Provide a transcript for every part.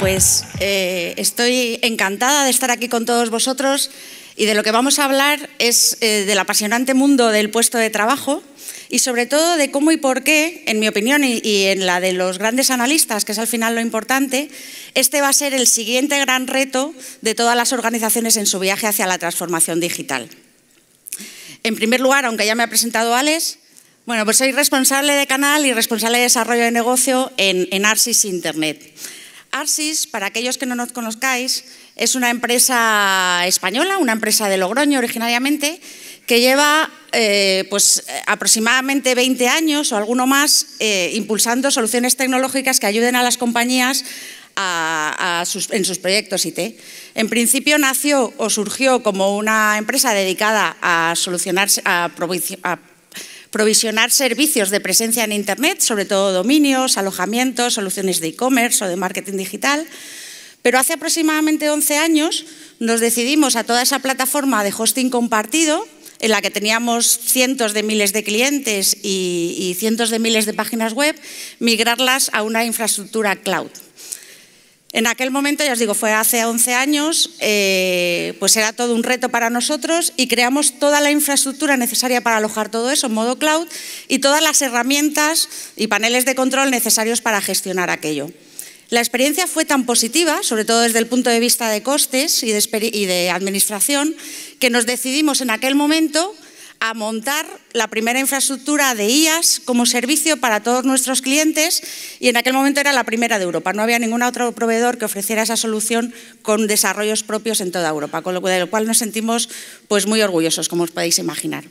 pues eh, estoy encantada de estar aquí con todos vosotros y de lo que vamos a hablar es eh, del apasionante mundo del puesto de trabajo y sobre todo de cómo y por qué, en mi opinión y, en la de los grandes analistas, que es al final lo importante, este va a ser el siguiente gran reto de todas las organizaciones en su viaje hacia la transformación digital. En primer lugar, aunque ya me ha presentado Alex, bueno, pues soy responsable de canal y responsable de desarrollo de negocio en Arsis Internet. Arsis, para aquellos que no nos conozcáis, es una empresa española, una empresa de Logroño originariamente, que lleva eh, pues, aproximadamente 20 años o alguno más eh, impulsando soluciones tecnológicas que ayuden a las compañías en sus proyectos IT. En principio nació o surgió como una empresa dedicada a solucionar, a, a provisionar servicios de presencia en Internet, sobre todo dominios, alojamientos, soluciones de e-commerce o de marketing digital. Pero hace aproximadamente 11 años nos decidimos a toda esa plataforma de hosting compartido, en la que teníamos cientos de miles de clientes y, y cientos de miles de páginas web, migrarlas a una infraestructura cloud. En aquel momento, ya os digo, fue hace 11 años, eh, pues era todo un reto para nosotros y creamos toda la infraestructura necesaria para alojar todo eso en modo cloud y todas las herramientas y paneles de control necesarios para gestionar aquello. La experiencia fue tan positiva, sobre todo desde el punto de vista de costes y de administración, que nos decidimos en aquel momento a montar la primera infraestructura de IAS como servicio para todos nuestros clientes y en aquel momento era la primera de Europa. No había ningún otro proveedor que ofreciera esa solución con desarrollos propios en toda Europa, con lo cual, cual nos sentimos pues, muy orgullosos, como os podéis imaginar.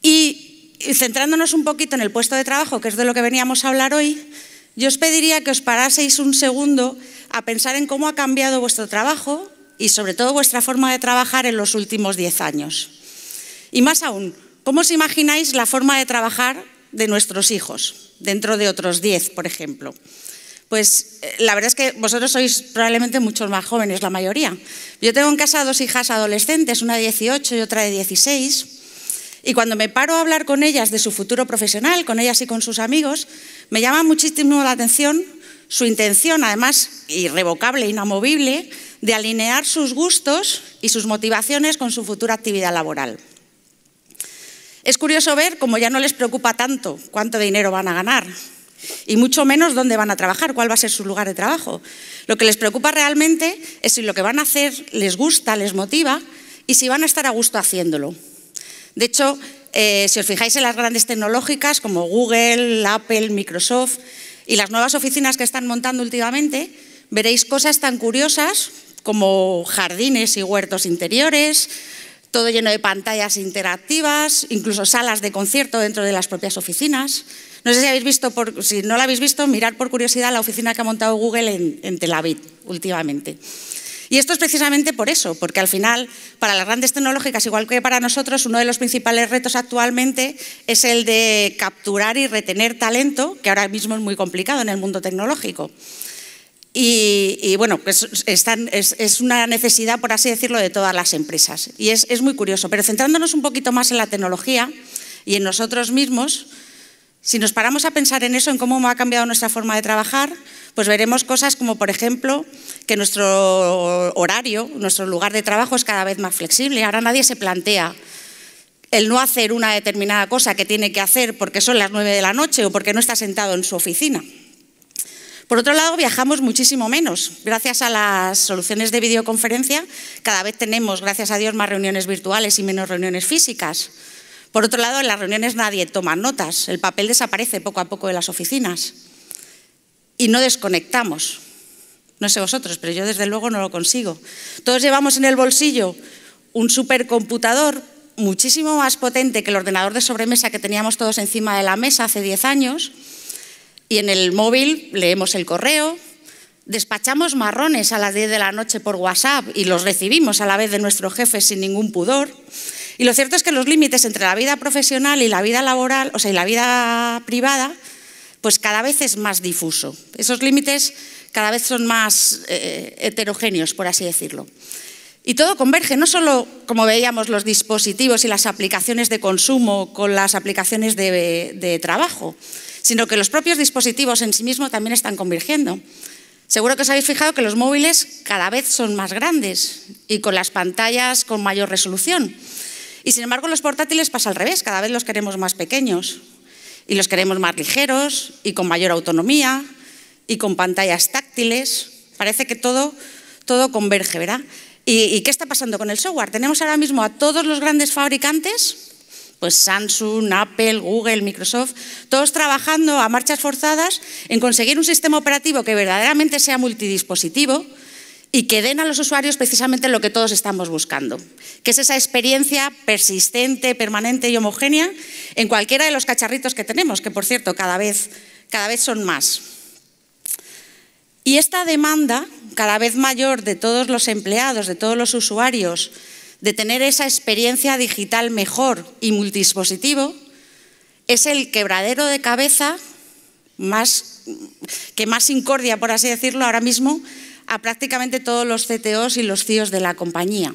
Y centrándonos un poquito en el puesto de trabajo, que es de lo que veníamos a hablar hoy, yo os pediría que os paraseis un segundo a pensar en cómo ha cambiado vuestro trabajo y sobre todo vuestra forma de trabajar en los últimos diez años. Y más aún, ¿cómo os imagináis la forma de trabajar de nuestros hijos dentro de otros 10, por ejemplo? Pues eh, la verdad es que vosotros sois probablemente muchos más jóvenes, la mayoría. Yo tengo en casa dos hijas adolescentes, una de 18 y otra de 16. Y cuando me paro a hablar con ellas de su futuro profesional, con ellas y con sus amigos, me llama muchísimo la atención su intención, además irrevocable, inamovible, de alinear sus gustos y sus motivaciones con su futura actividad laboral. Es curioso ver cómo ya no les preocupa tanto cuánto dinero van a ganar y mucho menos dónde van a trabajar, cuál va a ser su lugar de trabajo. Lo que les preocupa realmente es si lo que van a hacer les gusta, les motiva y si van a estar a gusto haciéndolo. De hecho, eh, si os fijáis en las grandes tecnológicas como Google, Apple, Microsoft y las nuevas oficinas que están montando últimamente, veréis cosas tan curiosas como jardines y huertos interiores, todo lleno de pantallas interactivas, incluso salas de concierto dentro de las propias oficinas. No sé si habéis visto, si no la habéis visto, mirar por curiosidad la oficina que ha montado Google en Tel Aviv últimamente. Y esto es precisamente por eso, porque al final, para las grandes tecnológicas, igual que para nosotros, uno de los principales retos actualmente es el de capturar y retener talento, que ahora mismo es muy complicado en el mundo tecnológico. Y, bueno, pues es, es, una necesidad, por así decirlo, de todas las empresas. Y es, es muy curioso. Pero centrándonos un poquito más en la tecnología y en nosotros mismos, si nos paramos a pensar en eso, en cómo ha cambiado nuestra forma de trabajar, pues veremos cosas como, por ejemplo, que nuestro horario, nuestro lugar de trabajo es cada vez más flexible. Ahora nadie se plantea el no hacer una determinada cosa que tiene que hacer porque son las nueve de la noche o porque no está sentado en su oficina. Por otro lado, viajamos muchísimo menos. Gracias a las soluciones de videoconferencia, cada vez tenemos, gracias a Dios, más reuniones virtuales y menos reuniones físicas. Por otro lado, en las reuniones nadie toma notas, el papel desaparece poco a poco de las oficinas y no desconectamos. No sé vosotros, pero yo desde luego no lo consigo. Todos llevamos en el bolsillo un supercomputador muchísimo más potente que el ordenador de sobremesa que teníamos todos encima de la mesa hace 10 años y en el móvil leemos el correo, despachamos marrones a las 10 de la noche por WhatsApp y los recibimos a la vez de nuestro jefe sin ningún pudor. Y lo cierto es que los límites entre la vida profesional y la vida laboral, o sea, y la vida privada, pues cada vez es más difuso. Esos límites cada vez son más eh, heterogéneos, por así decirlo. Y todo converge, no solo, como veíamos, los dispositivos y las aplicaciones de consumo con las aplicaciones de trabajo, sino que los propios dispositivos en sí mismos también están convergiendo. Seguro que os habéis fijado que los móviles cada vez son más grandes y con las pantallas con mayor resolución. Y sin embargo, los portátiles pasa al revés, cada vez los queremos más pequeños y los queremos más ligeros y con mayor autonomía y con pantallas táctiles. Parece que todo, todo converge, ¿verdad? ¿Y qué está pasando con el software? Tenemos ahora mismo a todos los grandes fabricantes pues Samsung, Apple, Google, Microsoft, todos trabajando a marchas forzadas en conseguir un sistema operativo que verdaderamente sea multidispositivo y que den a los usuarios precisamente lo que todos estamos buscando, que es esa experiencia persistente, permanente y homogénea en cualquiera de los cacharritos que tenemos, que por cierto cada vez, cada vez son más. Y esta demanda cada vez mayor de todos los empleados, de todos los usuarios, de tener esa experiencia digital mejor y multidispositivo, es el quebradero de cabeza que más incordia, por así decirlo, ahora mismo a prácticamente todos los CTOs y los CIOs e de la compañía.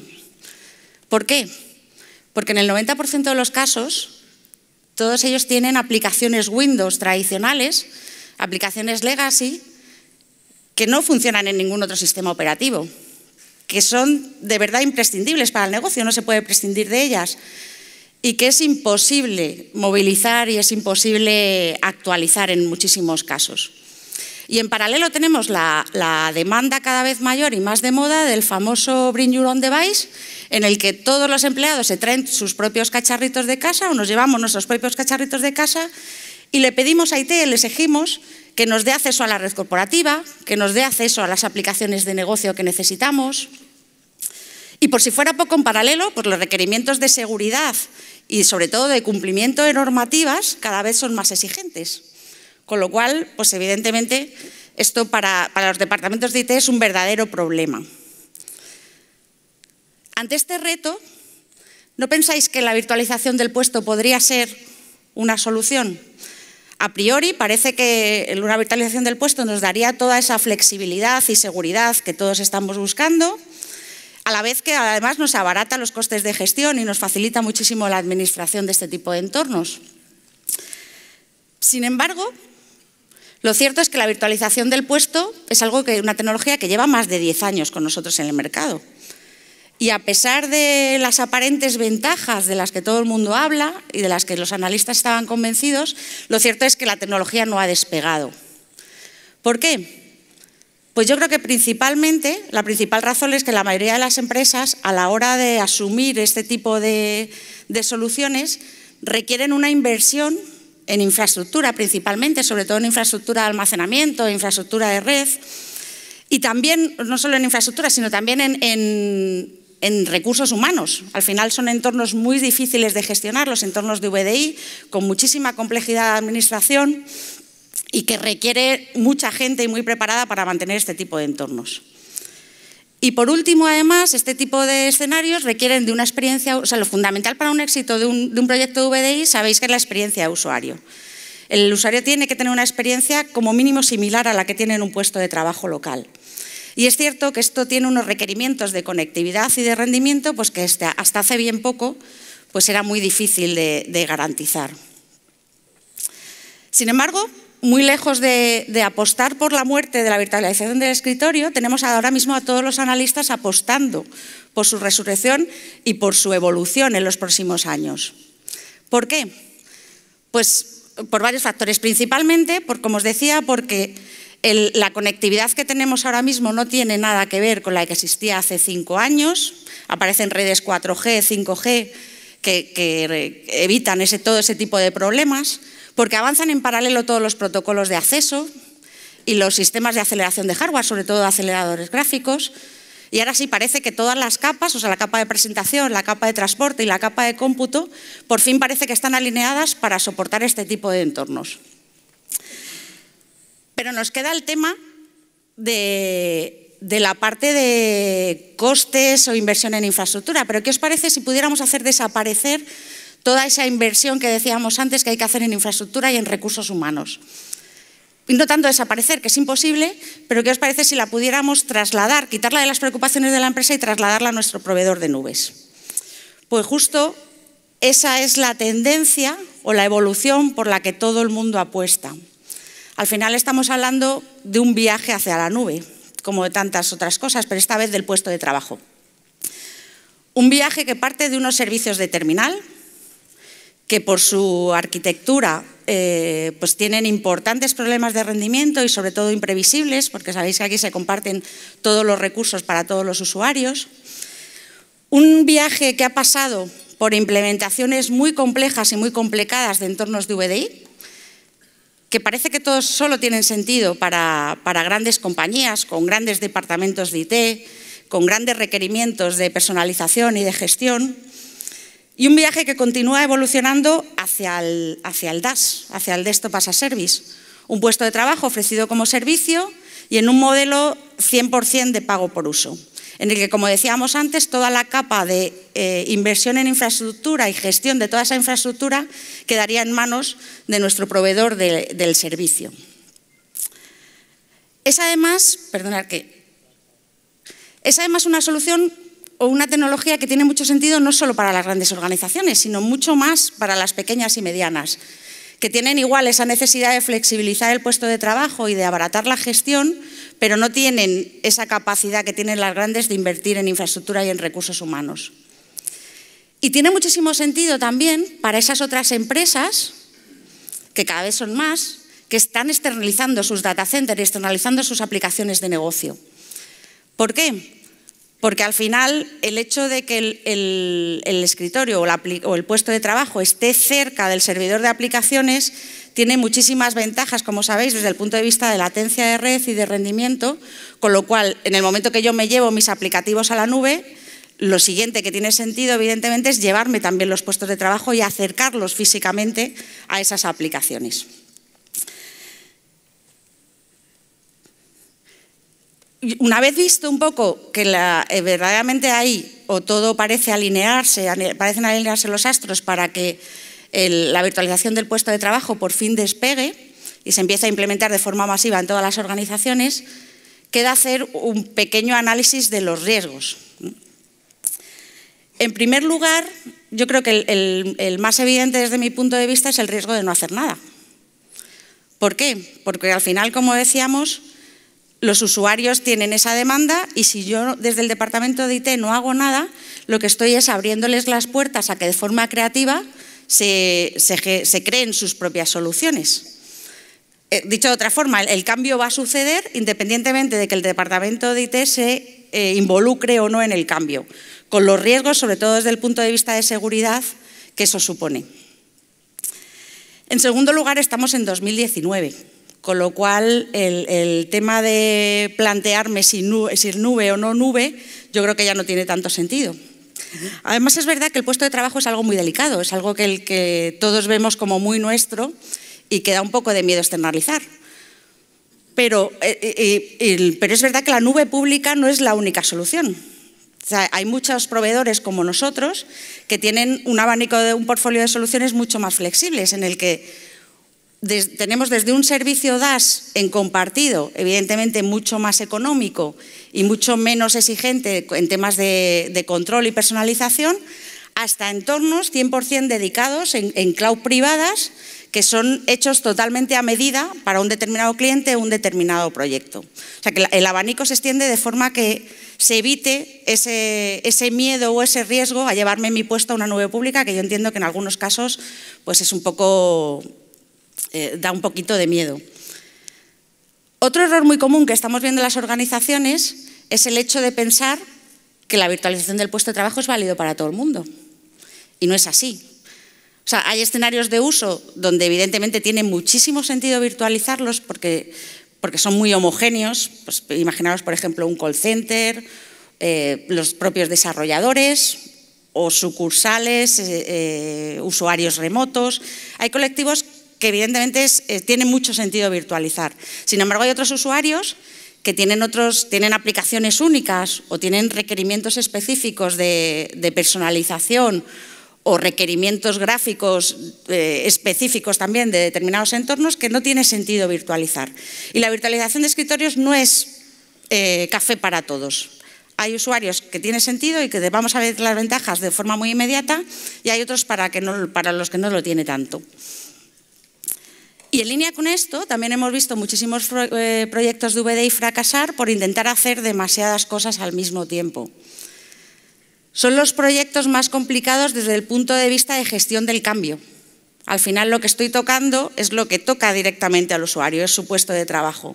¿Por qué? Porque en el 90% de los casos, todos ellos tienen aplicaciones Windows tradicionales, aplicaciones legacy, que no funcionan en ningún otro sistema operativo que son de verdad imprescindibles para el negocio, no se puede prescindir de ellas, y que es imposible movilizar y es imposible actualizar en muchísimos casos. Y en paralelo tenemos la, demanda cada vez mayor y más de moda del famoso Bring Your Own Device, en el que todos los empleados se traen sus propios cacharritos de casa o nos llevamos nuestros propios cacharritos de casa y le pedimos a IT, le exigimos que nos dé acceso a la red corporativa, que nos dé acceso a las aplicaciones de negocio que necesitamos, y por si fuera poco en paralelo, pues los requerimientos de seguridad y sobre todo de cumplimiento de normativas cada vez son más exigentes. Con lo cual, pues evidentemente, esto para, para los departamentos de IT es un verdadero problema. Ante este reto, ¿no pensáis que la virtualización del puesto podría ser una solución? a priori parece que una virtualización del puesto nos daría toda esa flexibilidad y seguridad que todos estamos buscando, a la vez que además nos abarata los costes de gestión y nos facilita muchísimo la administración de este tipo de entornos. Sin embargo, lo cierto es que la virtualización del puesto es algo que una tecnología que lleva más de 10 años con nosotros en el mercado. Y a pesar de las aparentes ventajas de las que todo el mundo habla y de las que los analistas estaban convencidos, lo cierto es que la tecnología no ha despegado. ¿Por qué? Pues yo creo que principalmente, la principal razón es que la mayoría de las empresas a la hora de asumir este tipo de, soluciones requieren una inversión en infraestructura principalmente, sobre todo en infraestructura de almacenamiento, infraestructura de red, y también, no solo en infraestructura, sino también en, en recursos humanos. Al final son entornos muy difíciles de gestionar, los entornos de VDI, con muchísima complejidad de administración, y que requiere mucha gente y muy preparada para mantener este tipo de entornos. Y por último, además, este tipo de escenarios requieren de una experiencia, o sea, lo fundamental para un éxito de un, proyecto VDI, sabéis que es la experiencia de usuario. El usuario tiene que tener una experiencia como mínimo similar a la que tiene en un puesto de trabajo local. Y es cierto que esto tiene unos requerimientos de conectividad y de rendimiento pues que hasta hace bien poco pues era muy difícil de garantizar. Sin embargo, muy lejos de, apostar por la muerte de la virtualización del escritorio, tenemos ahora mismo a todos los analistas apostando por su resurrección y por su evolución en los próximos años. ¿Por qué? Pues por varios factores, principalmente, por, como os decía, porque la conectividad que tenemos ahora mismo no tiene nada que ver con la que existía hace cinco años. Aparecen redes 4G, 5G que, evitan todo ese tipo de problemas porque avanzan en paralelo todos los protocolos de acceso y los sistemas de aceleración de hardware, sobre todo aceleradores gráficos. Y ahora sí parece que todas las capas, o sea, la capa de presentación, la capa de transporte y la capa de cómputo, por fin parece que están alineadas para soportar este tipo de entornos. Pero nos queda el tema de, de la parte de costes o inversión en infraestructura. Pero ¿qué os parece si pudiéramos hacer desaparecer toda esa inversión que decíamos antes que hay que hacer en infraestructura y en recursos humanos. no tanto desaparecer, que es imposible, pero ¿qué os parece si la pudiéramos trasladar, quitarla de las preocupaciones de la empresa y trasladarla a nuestro proveedor de nubes? Pues justo esa es la tendencia o la evolución por la que todo el mundo apuesta. Al final estamos hablando de un viaje hacia la nube, como de tantas otras cosas, pero esta vez del puesto de trabajo. Un viaje que parte de unos servicios de terminal, que por su arquitectura eh, pues tienen importantes problemas de rendimiento y sobre todo imprevisibles, porque sabéis que aquí se comparten todos los recursos para todos los usuarios. Un viaje que ha pasado por implementaciones muy complejas y muy complicadas de entornos de VDI, que parece que todos solo tienen sentido para, para grandes compañías, con grandes departamentos de IT, con grandes requerimientos de personalización y de gestión, y un viaje que continúa evolucionando hacia el, hacia el DAS, hacia el Desktop as a Service, un puesto de trabajo ofrecido como servicio y en un modelo 100% de pago por uso, en el que, como decíamos antes, toda la capa de eh, inversión en infraestructura y gestión de toda esa infraestructura quedaría en manos de nuestro proveedor del servicio. Es además, Perdonad que, es además una solución o una tecnología que tiene mucho sentido no solo para las grandes organizaciones, sino mucho más para las pequeñas y medianas, que tienen igual esa necesidad de flexibilizar el puesto de trabajo y de abaratar la gestión, pero no tienen esa capacidad que tienen las grandes de invertir en infraestructura y en recursos humanos. Y tiene muchísimo sentido también para esas otras empresas, que cada vez son más, que están externalizando sus data centers y externalizando sus aplicaciones de negocio. ¿Por qué? Porque al final el hecho de que el, escritorio o, o, el puesto de trabajo esté cerca del servidor de aplicaciones tiene muchísimas ventajas, como sabéis, desde el punto de vista de latencia de red y de rendimiento, con lo cual en el momento que yo me llevo mis aplicativos a la nube, lo siguiente que tiene sentido, evidentemente, es llevarme también los puestos de trabajo y acercarlos físicamente a esas aplicaciones. una vez visto un poco que eh, verdaderamente hay o todo parece alinearse, parecen alinearse los astros para que la virtualización del puesto de trabajo por fin despegue y se empiece a implementar de forma masiva en todas las organizaciones, queda hacer un pequeño análisis de los riesgos. En primer lugar, yo creo que el más evidente desde mi punto de vista es el riesgo de no hacer nada. ¿Por qué? Porque al final, como decíamos, los usuarios tienen esa demanda y si yo desde el departamento de IT no hago nada, lo que estoy es abriéndoles las puertas a que de forma creativa se, creen sus propias soluciones. Eh, dicho de otra forma, el, cambio va a suceder independientemente de que el departamento de IT se eh, involucre o no en el cambio, con los riesgos, sobre todo desde el punto de vista de seguridad, que eso supone. En segundo lugar, estamos en 2019 con lo cual, el, tema de plantearme si es nube o no nube, yo creo que ya no tiene tanto sentido. Además, es verdad que el puesto de trabajo es algo muy delicado, es algo que, todos vemos como muy nuestro y que da un poco de miedo externalizar. Pero, eh, eh, es verdad que la nube pública no es la única solución. hay muchos proveedores como nosotros que tienen un abanico de un portfolio de soluciones mucho más flexibles en el que tenemos desde un servicio DAS en compartido, evidentemente mucho más económico y mucho menos exigente en temas de, control y personalización, hasta entornos 100% dedicados en, cloud privadas que son hechos totalmente a medida para un determinado cliente o un determinado proyecto. O sea que el abanico se extiende de forma que se evite ese, miedo o ese riesgo a llevarme mi puesto a una nube pública que yo entiendo que en algunos casos pues es un poco eh, da un poquito de miedo. Otro error muy común que estamos viendo en las organizaciones es el hecho de pensar que la virtualización del puesto de trabajo es válido para todo el mundo. Y no es así. O sea, hay escenarios de uso donde evidentemente tiene muchísimo sentido virtualizarlos porque, porque son muy homogéneos. Pues, imaginaros, por ejemplo, un call center, eh, los propios desarrolladores o sucursales, eh, usuarios remotos. Hay colectivos que evidentemente eh, tiene mucho sentido virtualizar. Sin embargo, hay otros usuarios que tienen, otros, tienen aplicaciones únicas o tienen requerimientos específicos de, personalización o requerimientos gráficos eh, específicos también de determinados entornos que no tiene sentido virtualizar. Y la virtualización de escritorios no es eh, café para todos. Hay usuarios que tiene sentido y que vamos a ver las ventajas de forma muy inmediata y hay otros para, para los que no lo tiene tanto. Y en línea con esto, también hemos visto muchísimos eh, proyectos de VDI fracasar por intentar hacer demasiadas cosas al mismo tiempo. Son los proyectos más complicados desde el punto de vista de gestión del cambio. Al final lo que estoy tocando es lo que toca directamente al usuario, es su puesto de trabajo.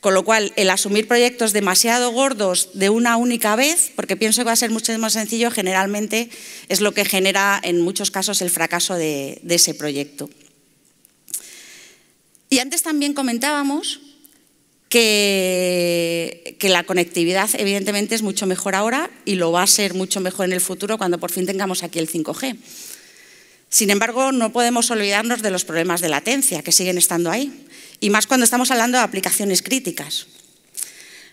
Con lo cual, el asumir proyectos demasiado gordos de una única vez, porque pienso que va a ser mucho más sencillo, generalmente es lo que genera en muchos casos el fracaso de ese proyecto. Y antes también comentábamos que, la conectividad evidentemente es mucho mejor ahora y lo va a ser mucho mejor en el futuro cuando por fin tengamos aquí el 5G. Sin embargo, no podemos olvidarnos de los problemas de latencia que siguen estando ahí, y más cuando estamos hablando de aplicaciones críticas.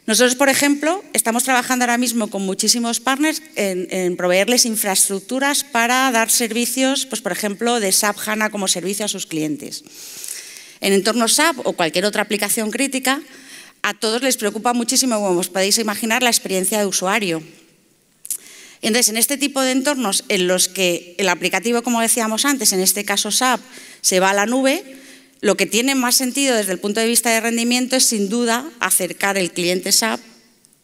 Nosotros, por ejemplo, estamos trabajando ahora mismo con muchísimos partners en, en proveerles infraestructuras para dar servicios, pues, por ejemplo, de SAP HANA como servicio a sus clientes. En entornos SAP o cualquier otra aplicación crítica, a todos les preocupa muchísimo, como os podéis imaginar, la experiencia de usuario. Entonces, en este tipo de entornos en los que el aplicativo, como decíamos antes, en este caso SAP, se va a la nube, lo que tiene más sentido desde el punto de vista de rendimiento es, sin duda, acercar el cliente SAP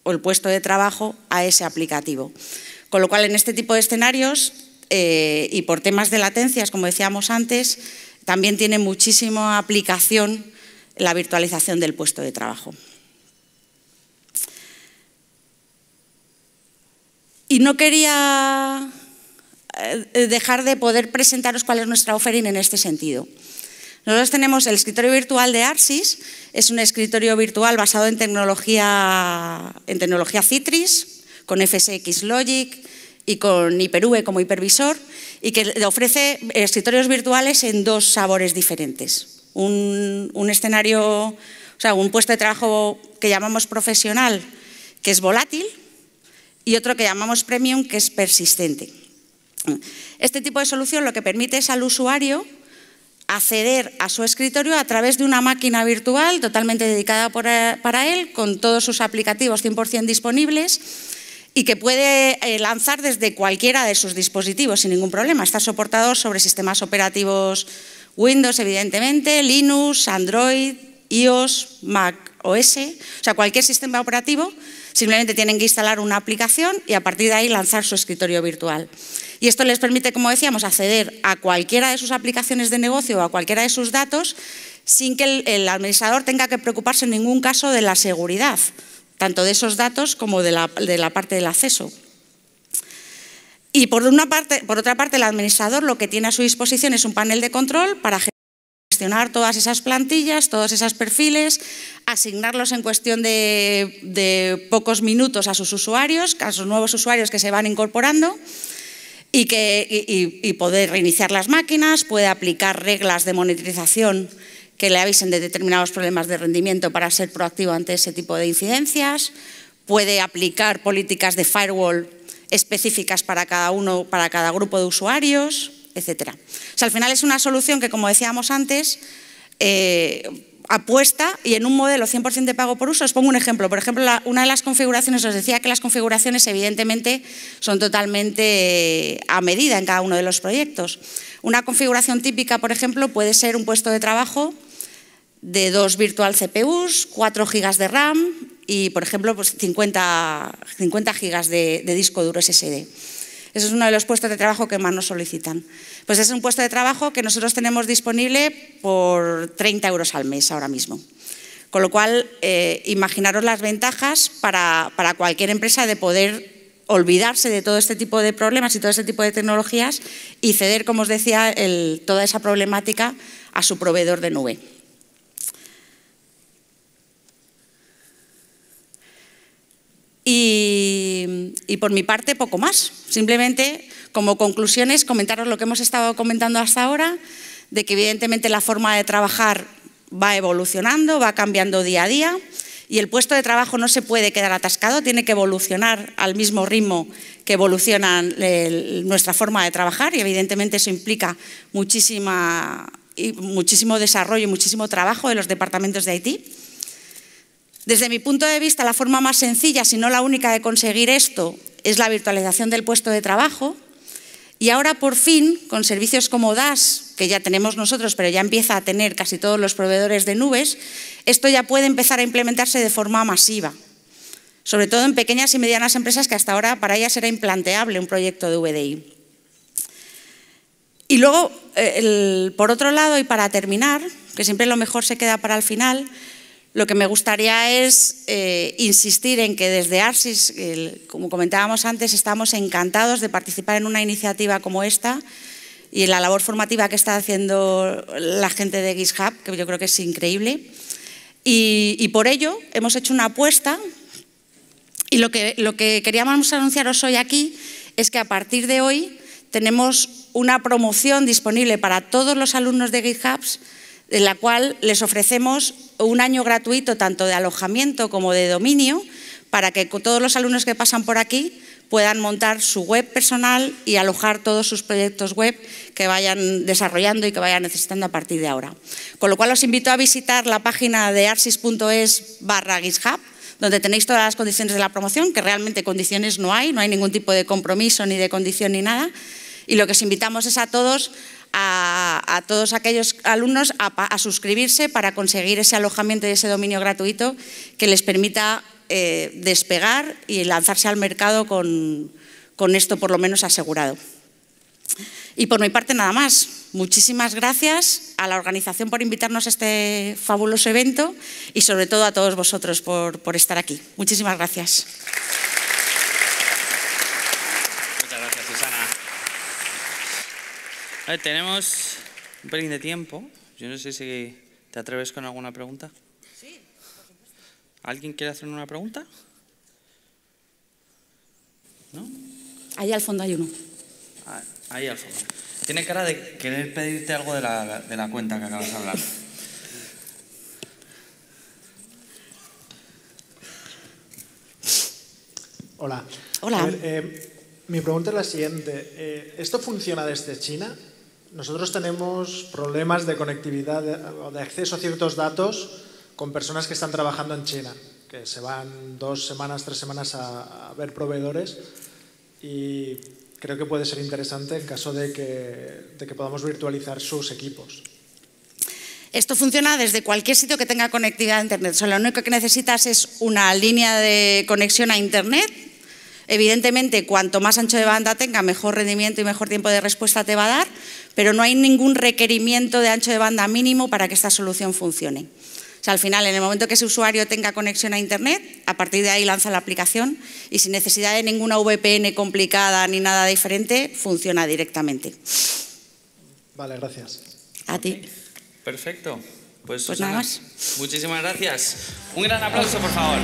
o el puesto de trabajo a ese aplicativo. Con lo cual, en este tipo de escenarios eh, y por temas de latencias, como decíamos antes, también tiene muchísima aplicación la virtualización del puesto de trabajo. Y no quería eh, dejar de poder presentaros cuál es nuestra offering en este sentido. Nosotros tenemos el escritorio virtual de Arsis, es un escritorio virtual basado en tecnología, en tecnología Citrix, con FSX Logic y con Hyper-V como hipervisor, y que ofrece escritorios virtuales en dos sabores diferentes. Un, un escenario, o sea, un puesto de trabajo que llamamos profesional, que es volátil, y otro que llamamos premium, que es persistente. Este tipo de solución lo que permite es al usuario acceder a su escritorio a través de una máquina virtual totalmente dedicada para él, con todos sus aplicativos 100% disponibles y que puede eh, lanzar desde cualquiera de sus dispositivos sin ningún problema. Está soportado sobre sistemas operativos Windows, evidentemente, Linux, Android, iOS, Mac OS, o sea, cualquier sistema operativo. Simplemente tienen que instalar una aplicación y a partir de ahí lanzar su escritorio virtual. Y esto les permite, como decíamos, acceder a cualquiera de sus aplicaciones de negocio o a cualquiera de sus datos sin que el, administrador tenga que preocuparse en ningún caso de la seguridad tanto de esos datos como de la, de la parte del acceso. Y por, una parte, por otra parte, el administrador lo que tiene a su disposición es un panel de control para gestionar todas esas plantillas, todos esos perfiles, asignarlos en cuestión de, pocos minutos a sus usuarios, a sus nuevos usuarios que se van incorporando y, que, poder reiniciar las máquinas, puede aplicar reglas de monetización que le avisen de determinados problemas de rendimiento para ser proactivo ante ese tipo de incidencias, puede aplicar políticas de firewall específicas para cada uno, para cada grupo de usuarios, etc. al final es una solución que, como decíamos antes, eh, apuesta y en un modelo 100% de pago por uso, os pongo un ejemplo, por ejemplo, una de las configuraciones, os decía que las configuraciones evidentemente son totalmente eh, a medida en cada uno de los proyectos. Una configuración típica, por ejemplo, puede ser un puesto de trabajo de dos virtual CPUs, 4 gigas de RAM y, por ejemplo, pues 50, 50 de, disco duro SSD. Eso es uno de los puestos de trabajo que más nos solicitan. Pues es un puesto de trabajo que nosotros tenemos disponible por 30 euros al mes ahora mismo. Con lo cual, eh, imaginaros las ventajas para, cualquier empresa de poder olvidarse de todo este tipo de problemas y todo este tipo de tecnologías y ceder, como os decía, toda esa problemática a su proveedor de nube. Y, por mi parte, poco más. Simplemente, como conclusiones, comentaros lo que hemos estado comentando hasta ahora, de que evidentemente la forma de trabajar va evolucionando, va cambiando día a día y el puesto de trabajo no se puede quedar atascado, tiene que evolucionar al mismo ritmo que evoluciona nuestra forma de trabajar y evidentemente eso implica muchísimo desarrollo y muchísimo trabajo de los departamentos de Haití. Desde mi punto de vista, la forma más sencilla, si no la única, de conseguir esto es la virtualización del puesto de trabajo. Y ahora, por fin, con servicios como DAS, que ya tenemos nosotros, pero ya empieza a tener casi todos los proveedores de nubes, esto ya puede empezar a implementarse de forma masiva, sobre todo en pequeñas y medianas empresas que hasta ahora para ellas era implanteable un proyecto de VDI. Y luego, eh, por otro lado, y para terminar, que siempre lo mejor se queda para el final, lo que me gustaría es eh, insistir en que desde ARSIS, como comentábamos antes, estamos encantados de participar en una iniciativa como esta y en la labor formativa que está haciendo la gente de GitHub, que yo creo que es increíble. Y, por ello hemos hecho una apuesta y lo que, lo que queríamos anunciaros hoy aquí es que a partir de hoy tenemos una promoción disponible para todos los alumnos de GitHubs en la cual les ofrecemos un año gratuito tanto de alojamiento como de dominio para que todos los alumnos que pasan por aquí puedan montar su web personal y alojar todos sus proyectos web que vayan desarrollando y que vayan necesitando a partir de ahora. Con lo cual os invito a visitar la página de arsis.es barra GitHub, donde tenéis todas las condiciones de la promoción, que realmente condiciones no hay, no hay ningún tipo de compromiso ni de condición ni nada. Y lo que os invitamos es a todos a, todos aquellos alumnos a, suscribirse para conseguir ese alojamiento y ese dominio gratuito que les permita eh, despegar y lanzarse al mercado con, esto por lo menos asegurado. Y por mi parte nada más. Muchísimas gracias a la organización por invitarnos a este fabuloso evento y sobre todo a todos vosotros por, por estar aquí. Muchísimas gracias. A tenemos un pelín de tiempo. Yo no sé si te atreves con alguna pregunta. ¿Alguien quiere hacer una pregunta? ¿No? Ahí al fondo hay uno. Ah, ahí al fondo. Tiene cara de querer pedirte algo de la, cuenta que acabas de hablar. Hola. Hola. Eh, mi pregunta es la siguiente. Eh, ¿Esto funciona desde China? Nosotros tenemos problemas de conectividad o de acceso a ciertos datos con personas que están trabajando en China, que se van dos semanas, tres semanas a, ver proveedores y creo que puede ser interesante en caso de que, podamos virtualizar sus equipos. Esto funciona desde cualquier sitio que tenga conectividad a Internet. lo único que necesitas es una línea de conexión a Internet Evidentemente, cuanto más ancho de banda tenga, mejor rendimiento y mejor tiempo de respuesta te va a dar, pero no hay ningún requerimiento de ancho de banda mínimo para que esta solución funcione. O sea, al final, en el momento que ese usuario tenga conexión a Internet, a partir de ahí lanza la aplicación y sin necesidad de ninguna VPN complicada ni nada diferente, funciona directamente. Vale, gracias. A ti. Perfecto. Pues, pues nada más. Muchísimas gracias. Un gran aplauso, por favor.